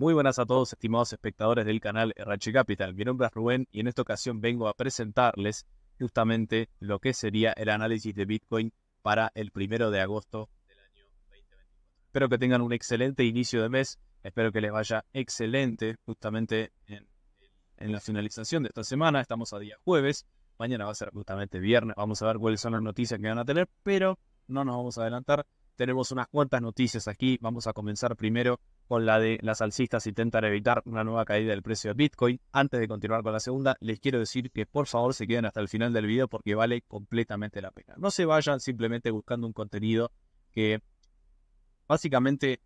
Muy buenas a todos, estimados espectadores del canal RH Capital. Mi nombre es Rubén y en esta ocasión vengo a presentarles justamente lo que sería el análisis de Bitcoin para el primero de agosto del año 2024. Espero que tengan un excelente inicio de mes. Espero que les vaya excelente justamente en, en la finalización de esta semana. Estamos a día jueves. Mañana va a ser justamente viernes. Vamos a ver cuáles son las noticias que van a tener, pero no nos vamos a adelantar. Tenemos unas cuantas noticias aquí. Vamos a comenzar primero con la de las alcistas intentan evitar una nueva caída del precio de Bitcoin. Antes de continuar con la segunda, les quiero decir que por favor se queden hasta el final del video porque vale completamente la pena. No se vayan simplemente buscando un contenido que básicamente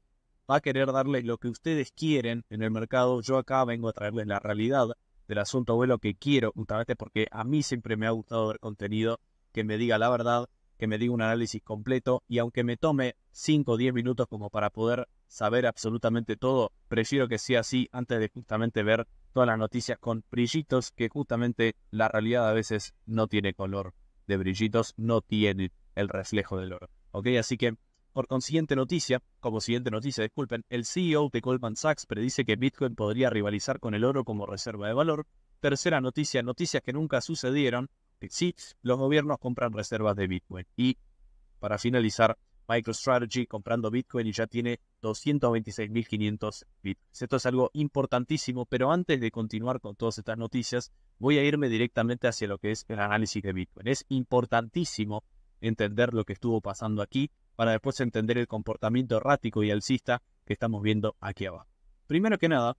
va a querer darle lo que ustedes quieren en el mercado. Yo acá vengo a traerles la realidad del asunto o lo que quiero, justamente porque a mí siempre me ha gustado ver contenido que me diga la verdad, me diga un análisis completo y aunque me tome 5 o 10 minutos como para poder saber absolutamente todo, prefiero que sea así antes de justamente ver todas las noticias con brillitos que justamente la realidad a veces no tiene color de brillitos, no tiene el reflejo del oro. ¿Ok? Así que por consiguiente noticia, como siguiente noticia, disculpen, el CEO de Goldman Sachs predice que Bitcoin podría rivalizar con el oro como reserva de valor. Tercera noticia, noticias que nunca sucedieron, Sí, los gobiernos compran reservas de Bitcoin. Y para finalizar, MicroStrategy comprando Bitcoin y ya tiene 226.500 Bitcoins. Esto es algo importantísimo, pero antes de continuar con todas estas noticias, voy a irme directamente hacia lo que es el análisis de Bitcoin. Es importantísimo entender lo que estuvo pasando aquí para después entender el comportamiento errático y alcista que estamos viendo aquí abajo. Primero que nada,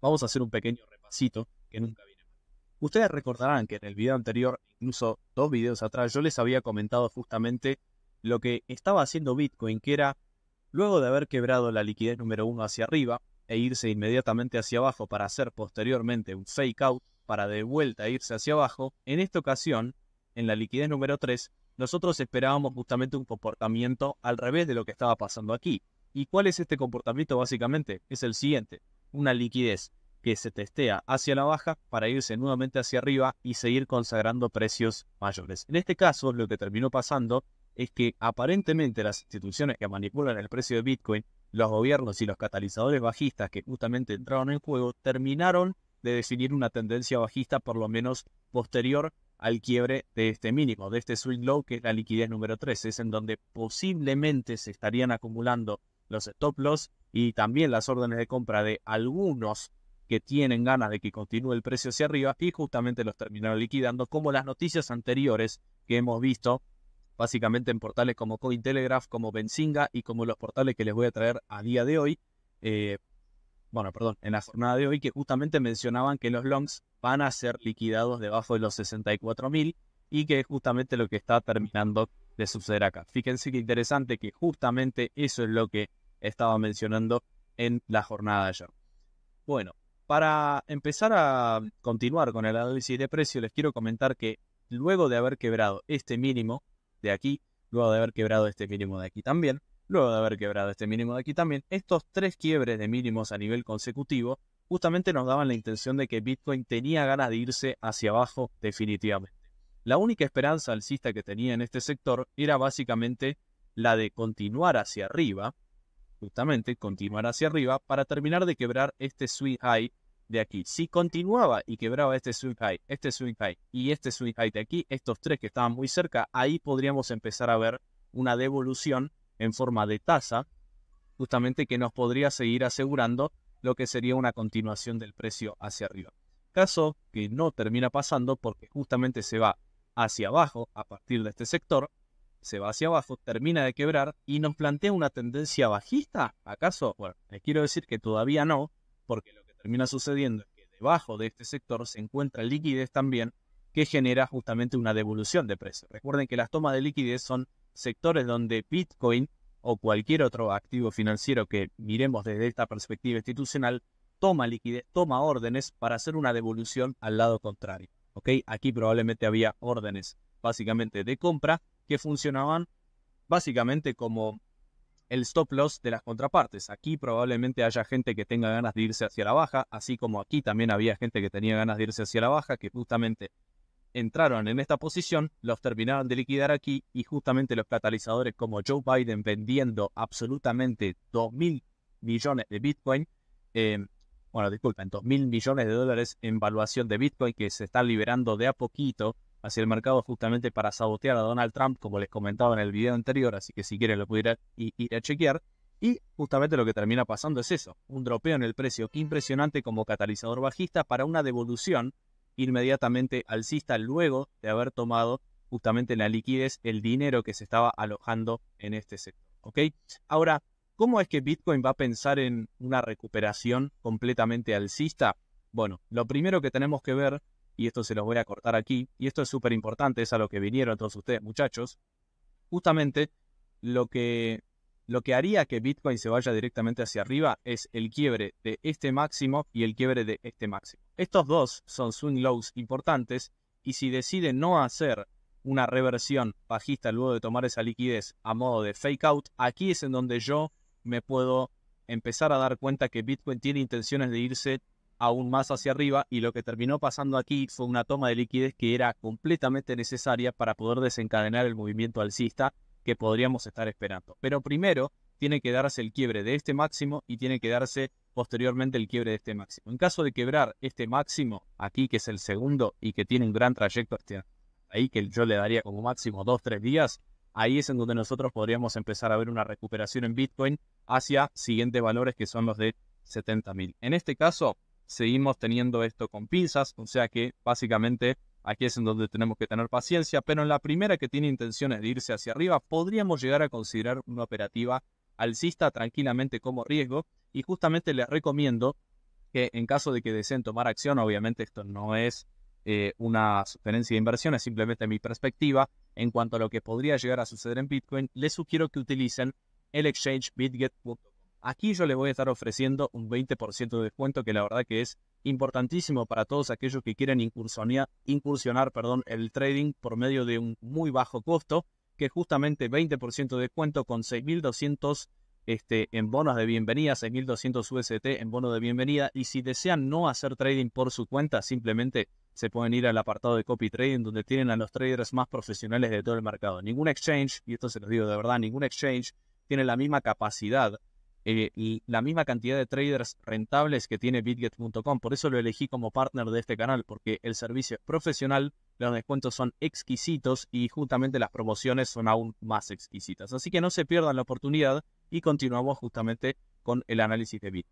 vamos a hacer un pequeño repasito que nunca vi. Ustedes recordarán que en el video anterior, incluso dos videos atrás, yo les había comentado justamente lo que estaba haciendo Bitcoin, que era, luego de haber quebrado la liquidez número uno hacia arriba e irse inmediatamente hacia abajo para hacer posteriormente un fake out, para de vuelta irse hacia abajo, en esta ocasión, en la liquidez número 3, nosotros esperábamos justamente un comportamiento al revés de lo que estaba pasando aquí. ¿Y cuál es este comportamiento básicamente? Es el siguiente, una liquidez que se testea hacia la baja para irse nuevamente hacia arriba y seguir consagrando precios mayores. En este caso, lo que terminó pasando es que aparentemente las instituciones que manipulan el precio de Bitcoin, los gobiernos y los catalizadores bajistas que justamente entraron en juego, terminaron de definir una tendencia bajista por lo menos posterior al quiebre de este mínimo, de este swing low que es la liquidez número 3, es en donde posiblemente se estarían acumulando los stop loss y también las órdenes de compra de algunos que tienen ganas de que continúe el precio hacia arriba y justamente los terminaron liquidando, como las noticias anteriores que hemos visto, básicamente en portales como Cointelegraph, como Benzinga y como los portales que les voy a traer a día de hoy, eh, bueno, perdón, en la jornada de hoy, que justamente mencionaban que los longs van a ser liquidados debajo de los 64.000 y que es justamente lo que está terminando de suceder acá. Fíjense que interesante que justamente eso es lo que estaba mencionando en la jornada de ayer. Bueno, para empezar a continuar con el análisis de precio, les quiero comentar que luego de haber quebrado este mínimo de aquí, luego de haber quebrado este mínimo de aquí también, luego de haber quebrado este mínimo de aquí también, estos tres quiebres de mínimos a nivel consecutivo justamente nos daban la intención de que Bitcoin tenía ganas de irse hacia abajo definitivamente. La única esperanza alcista que tenía en este sector era básicamente la de continuar hacia arriba, justamente continuar hacia arriba para terminar de quebrar este sweet high de aquí. Si continuaba y quebraba este sweet high, este swing high y este sweet high de aquí, estos tres que estaban muy cerca, ahí podríamos empezar a ver una devolución en forma de tasa, justamente que nos podría seguir asegurando lo que sería una continuación del precio hacia arriba. Caso que no termina pasando porque justamente se va hacia abajo a partir de este sector, se va hacia abajo, termina de quebrar y nos plantea una tendencia bajista, ¿acaso? Bueno, les quiero decir que todavía no, porque lo que termina sucediendo es que debajo de este sector se encuentra liquidez también que genera justamente una devolución de precio. Recuerden que las tomas de liquidez son sectores donde Bitcoin o cualquier otro activo financiero que miremos desde esta perspectiva institucional toma liquidez, toma órdenes para hacer una devolución al lado contrario. ¿ok? Aquí probablemente había órdenes básicamente de compra que funcionaban básicamente como el stop loss de las contrapartes. Aquí probablemente haya gente que tenga ganas de irse hacia la baja, así como aquí también había gente que tenía ganas de irse hacia la baja, que justamente entraron en esta posición, los terminaron de liquidar aquí y justamente los catalizadores como Joe Biden vendiendo absolutamente 2.000 millones de Bitcoin, em, bueno, disculpen, 2.000 millones de dólares en valuación de Bitcoin que se están liberando de a poquito hacia el mercado justamente para sabotear a Donald Trump, como les comentaba en el video anterior, así que si quieren lo pudiera ir a chequear. Y justamente lo que termina pasando es eso, un dropeo en el precio impresionante como catalizador bajista para una devolución inmediatamente alcista luego de haber tomado justamente la liquidez, el dinero que se estaba alojando en este sector. ¿ok? Ahora, ¿cómo es que Bitcoin va a pensar en una recuperación completamente alcista? Bueno, lo primero que tenemos que ver y esto se los voy a cortar aquí, y esto es súper importante, es a lo que vinieron todos ustedes muchachos, justamente lo que, lo que haría que Bitcoin se vaya directamente hacia arriba es el quiebre de este máximo y el quiebre de este máximo. Estos dos son swing lows importantes y si decide no hacer una reversión bajista luego de tomar esa liquidez a modo de fake out, aquí es en donde yo me puedo empezar a dar cuenta que Bitcoin tiene intenciones de irse aún más hacia arriba y lo que terminó pasando aquí fue una toma de liquidez que era completamente necesaria para poder desencadenar el movimiento alcista que podríamos estar esperando. Pero primero tiene que darse el quiebre de este máximo y tiene que darse posteriormente el quiebre de este máximo. En caso de quebrar este máximo aquí, que es el segundo y que tiene un gran trayecto este ahí, que yo le daría como máximo 2-3 días, ahí es en donde nosotros podríamos empezar a ver una recuperación en Bitcoin hacia siguientes valores que son los de 70.000. En este caso, seguimos teniendo esto con pinzas, o sea que básicamente aquí es en donde tenemos que tener paciencia, pero en la primera que tiene intenciones de irse hacia arriba, podríamos llegar a considerar una operativa alcista tranquilamente como riesgo y justamente les recomiendo que en caso de que deseen tomar acción, obviamente esto no es eh, una sugerencia de inversión, es simplemente mi perspectiva en cuanto a lo que podría llegar a suceder en Bitcoin, les sugiero que utilicen el exchange Bitget. Aquí yo les voy a estar ofreciendo un 20% de descuento que la verdad que es importantísimo para todos aquellos que quieren incursionar, incursionar perdón, el trading por medio de un muy bajo costo, que es justamente 20% de descuento con 6.200 este, en bonos de bienvenida, 6.200 UST en bonos de bienvenida. Y si desean no hacer trading por su cuenta, simplemente se pueden ir al apartado de copy trading donde tienen a los traders más profesionales de todo el mercado. Ningún exchange, y esto se los digo de verdad, ningún exchange tiene la misma capacidad eh, la misma cantidad de traders rentables que tiene bitget.com. Por eso lo elegí como partner de este canal, porque el servicio es profesional, los descuentos son exquisitos y justamente las promociones son aún más exquisitas. Así que no se pierdan la oportunidad y continuamos justamente con el análisis de Bit.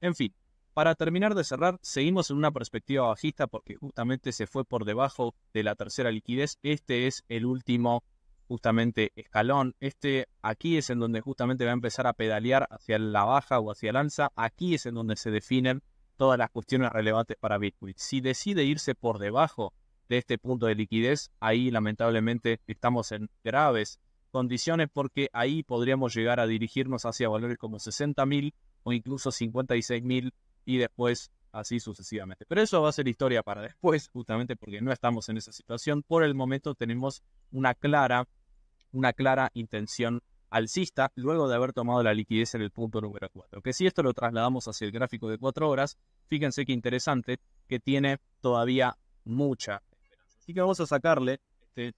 En fin, para terminar de cerrar, seguimos en una perspectiva bajista porque justamente se fue por debajo de la tercera liquidez. Este es el último justamente escalón. Este aquí es en donde justamente va a empezar a pedalear hacia la baja o hacia el alza. Aquí es en donde se definen todas las cuestiones relevantes para Bitcoin. Si decide irse por debajo de este punto de liquidez, ahí lamentablemente estamos en graves condiciones porque ahí podríamos llegar a dirigirnos hacia valores como 60.000 o incluso 56.000 y después así sucesivamente. Pero eso va a ser historia para después, justamente porque no estamos en esa situación. Por el momento tenemos una clara una clara intención alcista luego de haber tomado la liquidez en el punto número 4. Que si esto lo trasladamos hacia el gráfico de 4 horas, fíjense qué interesante que tiene todavía mucha esperanza. Así que vamos a sacarle este,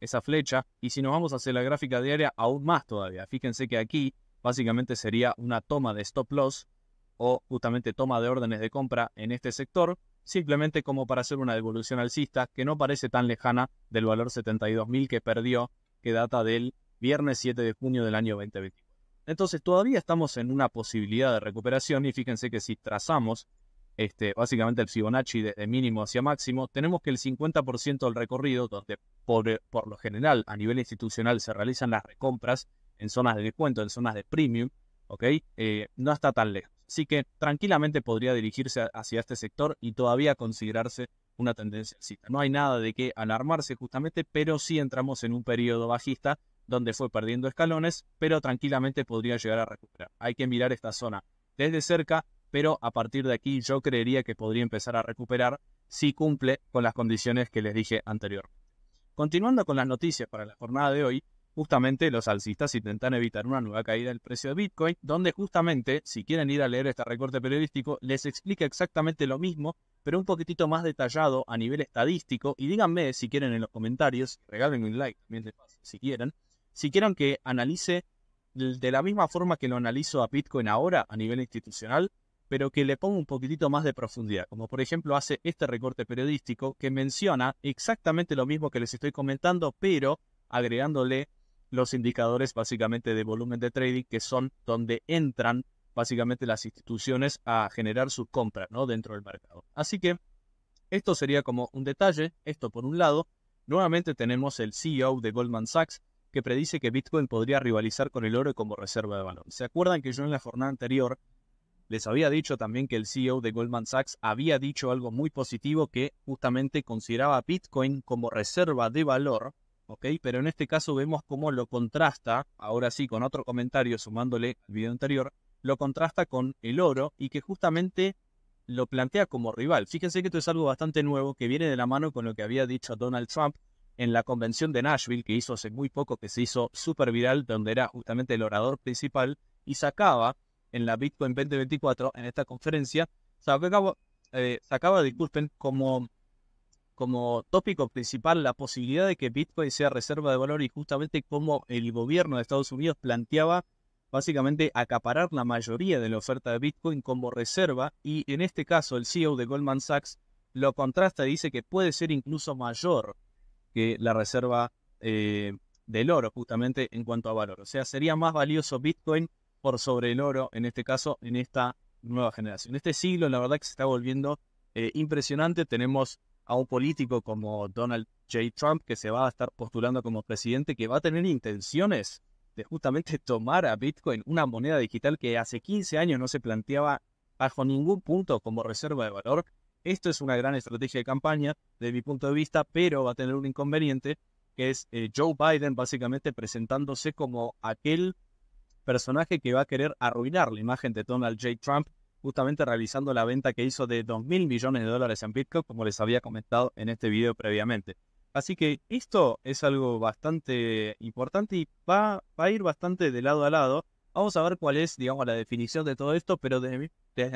esa flecha y si nos vamos hacia la gráfica diaria, aún más todavía. Fíjense que aquí básicamente sería una toma de stop loss o justamente toma de órdenes de compra en este sector, simplemente como para hacer una devolución alcista que no parece tan lejana del valor 72.000 que perdió que data del viernes 7 de junio del año 2024. Entonces todavía estamos en una posibilidad de recuperación y fíjense que si trazamos este, básicamente el Fibonacci de, mínimo hacia máximo, tenemos que el 50% del recorrido, donde por, por, lo general a nivel institucional se realizan las recompras en zonas de descuento, en zonas de premium, eh, no está tan lejos. Así que tranquilamente podría dirigirse hacia este sector y todavía considerarse una tendencia alcista. No hay nada de qué alarmarse justamente, pero sí entramos en un periodo bajista donde fue perdiendo escalones, pero tranquilamente podría llegar a recuperar. Hay que mirar esta zona desde cerca, pero a partir de aquí yo creería que podría empezar a recuperar si cumple con las condiciones que les dije anteriormente. Continuando con las noticias para la jornada de hoy, justamente los alcistas intentan evitar una nueva caída del precio de Bitcoin, donde justamente, si quieren ir a leer este recorte periodístico, les explica exactamente lo mismo, pero un poquitito más detallado a nivel estadístico, y díganme si quieren en los comentarios, regalen un like también si quieren, si quieren que analice de la misma forma que lo analizo a Bitcoin ahora a nivel institucional, pero que le ponga un poquitito más de profundidad, como por ejemplo hace este recorte periodístico que menciona exactamente lo mismo que les estoy comentando, pero agregándole los indicadores básicamente de volumen de trading, que son donde entran básicamente las instituciones a generar su compra ¿no? dentro del mercado. Así que esto sería como un detalle, esto por un lado. Nuevamente tenemos el CEO de Goldman Sachs que predice que Bitcoin podría rivalizar con el oro como reserva de valor. ¿Se acuerdan que yo en la jornada anterior les había dicho también que el CEO de Goldman Sachs había dicho algo muy positivo que justamente consideraba Bitcoin como reserva de valor pero en este caso vemos cómo lo contrasta, ahora sí, con otro comentario sumándole al video anterior, lo contrasta con el oro y que justamente lo plantea como rival. Fíjense que esto es algo bastante nuevo que viene de la mano con lo que había dicho Donald Trump en la convención de Nashville que hizo hace muy poco, que se hizo súper viral, donde era justamente el orador principal y sacaba en la Bitcoin 2024, en esta conferencia, sacaba, eh, sacaba disculpen, como como tópico principal la posibilidad de que Bitcoin sea reserva de valor y justamente como el gobierno de Estados Unidos planteaba básicamente acaparar la mayoría de la oferta de Bitcoin como reserva y en este caso el CEO de Goldman Sachs lo contrasta y dice que puede ser incluso mayor que la reserva eh, del oro justamente en cuanto a valor. O sea, sería más valioso Bitcoin por sobre el oro en este caso en esta nueva generación. Este siglo la verdad que se está volviendo eh, impresionante. Tenemos a un político como Donald J. Trump, que se va a estar postulando como presidente, que va a tener intenciones de justamente tomar a Bitcoin, una moneda digital que hace 15 años no se planteaba bajo ningún punto como reserva de valor. Esto es una gran estrategia de campaña, desde mi punto de vista, pero va a tener un inconveniente, que es eh, Joe Biden básicamente presentándose como aquel personaje que va a querer arruinar la imagen de Donald J. Trump justamente realizando la venta que hizo de 2.000 mil millones de dólares en Bitcoin, como les había comentado en este video previamente. Así que esto es algo bastante importante y va, a ir bastante de lado a lado. Vamos a ver cuál es, digamos, la definición de todo esto, pero desde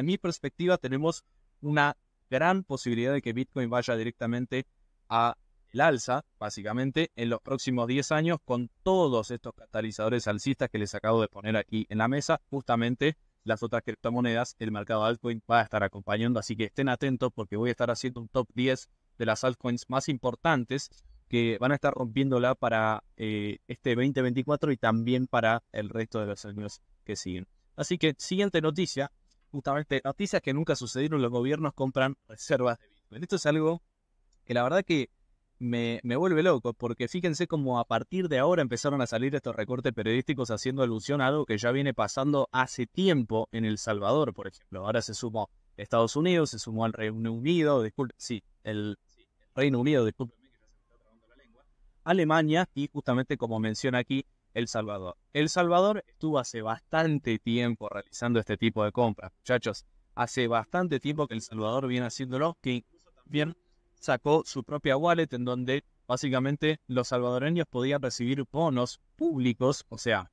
mi, perspectiva tenemos una gran posibilidad de que Bitcoin vaya directamente a alza, básicamente, en los próximos 10 años con todos estos catalizadores alcistas que les acabo de poner aquí en la mesa, justamente las otras criptomonedas, el mercado altcoin va a estar acompañando. Así que estén atentos porque voy a estar haciendo un top 10 de las altcoins más importantes que van a estar rompiéndola para eh, este 2024 y también para el resto de los años que siguen. Así que siguiente noticia, justamente noticias que nunca sucedieron, los gobiernos compran reservas de Bitcoin. Esto es algo que la verdad que me, vuelve loco, porque fíjense como a partir de ahora empezaron a salir estos recortes periodísticos haciendo alusión a algo que ya viene pasando hace tiempo en El Salvador, por ejemplo. Ahora se sumó Estados Unidos, se sumó al Reino Unido, disculpe, sí, el Reino Unido, lengua Alemania y justamente como menciona aquí, El Salvador. El Salvador estuvo hace bastante tiempo realizando este tipo de compras, muchachos. Hace bastante tiempo que El Salvador viene haciéndolo, que incluso también sacó su propia wallet en donde básicamente los salvadoreños podían recibir bonos públicos, o sea,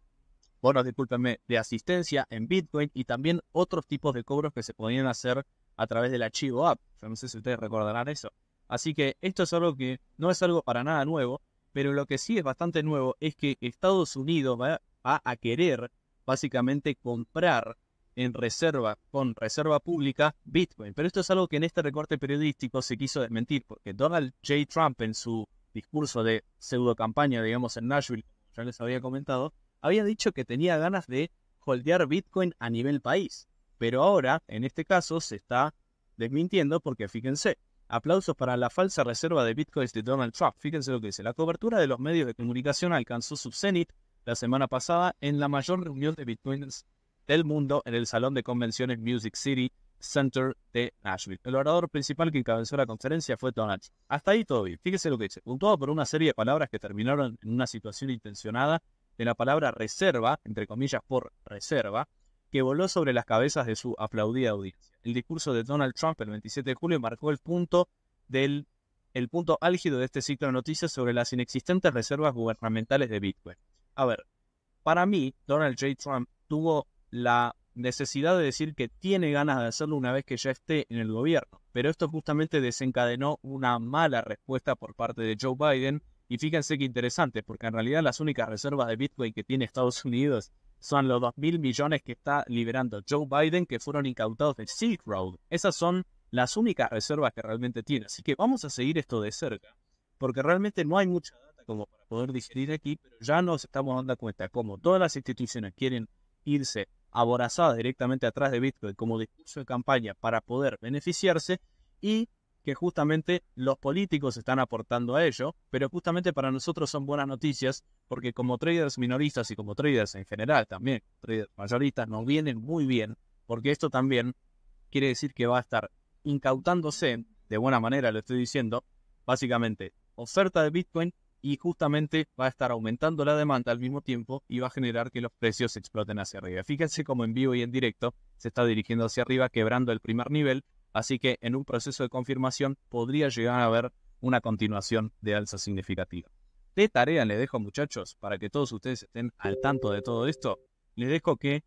bonos, discúlpenme, de asistencia en Bitcoin y también otros tipos de cobros que se podían hacer a través del archivo app. no sé si ustedes recordarán eso. Así que esto es algo que no es algo para nada nuevo, pero lo que sí es bastante nuevo es que Estados Unidos va a querer básicamente comprar en reserva con reserva pública Bitcoin. Pero esto es algo que en este recorte periodístico se quiso desmentir, porque Donald J. Trump en su discurso de pseudo campaña, digamos, en Nashville, ya les había comentado, había dicho que tenía ganas de holdear Bitcoin a nivel país. Pero ahora, en este caso, se está desmintiendo porque fíjense, aplausos para la falsa reserva de Bitcoins de Donald Trump. Fíjense lo que dice. La cobertura de los medios de comunicación alcanzó su cenit la semana pasada en la mayor reunión de Bitcoins del mundo en el Salón de Convenciones Music City Center de Nashville. El orador principal que encabezó la conferencia fue Donald. Hasta ahí todo bien. Fíjese lo que dice. Puntuado por una serie de palabras que terminaron en una situación intencionada de la palabra reserva, entre comillas por reserva, que voló sobre las cabezas de su aplaudida audiencia. El discurso de Donald Trump el 27 de julio marcó el punto del el punto álgido de este ciclo de noticias sobre las inexistentes reservas gubernamentales de Bitcoin. A ver, para mí, Donald J. Trump tuvo la necesidad de decir que tiene ganas de hacerlo una vez que ya esté en el gobierno. Pero esto justamente desencadenó una mala respuesta por parte de Joe Biden. Y fíjense qué interesante, porque en realidad las únicas reservas de Bitcoin que tiene Estados Unidos son los 2 mil millones que está liberando Joe Biden que fueron incautados de Silk Road. Esas son las únicas reservas que realmente tiene. Así que vamos a seguir esto de cerca, porque realmente no hay mucha data como para poder digerir aquí, pero ya nos estamos dando cuenta como todas las instituciones quieren irse aborazada directamente atrás de Bitcoin como discurso de campaña para poder beneficiarse y que justamente los políticos están aportando a ello, pero justamente para nosotros son buenas noticias porque como traders minoristas y como traders en general también, traders mayoristas, nos vienen muy bien porque esto también quiere decir que va a estar incautándose, de buena manera lo estoy diciendo, básicamente oferta de Bitcoin y justamente va a estar aumentando la demanda al mismo tiempo y va a generar que los precios exploten hacia arriba. Fíjense cómo en vivo y en directo se está dirigiendo hacia arriba, quebrando el primer nivel, así que en un proceso de confirmación podría llegar a haber una continuación de alza significativa. De tarea le dejo muchachos, para que todos ustedes estén al tanto de todo esto, les dejo que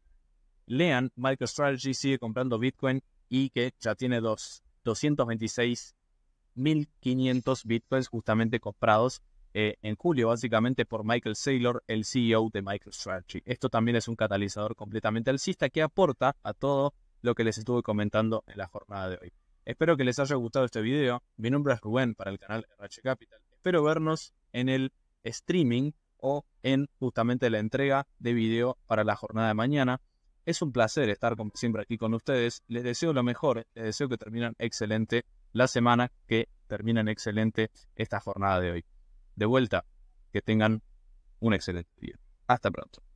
lean MicroStrategy sigue comprando Bitcoin y que ya tiene dos, 226.500 Bitcoins justamente comprados eh, en julio, básicamente por Michael Saylor, el CEO de MicroStrategy. Esto también es un catalizador completamente alcista que aporta a todo lo que les estuve comentando en la jornada de hoy. Espero que les haya gustado este video. Mi nombre es Rubén para el canal RH Capital. Espero vernos en el streaming o en justamente la entrega de video para la jornada de mañana. Es un placer estar siempre aquí con ustedes. Les deseo lo mejor. Les deseo que terminen excelente la semana, que terminen excelente esta jornada de hoy. De vuelta, que tengan un excelente día. Hasta pronto.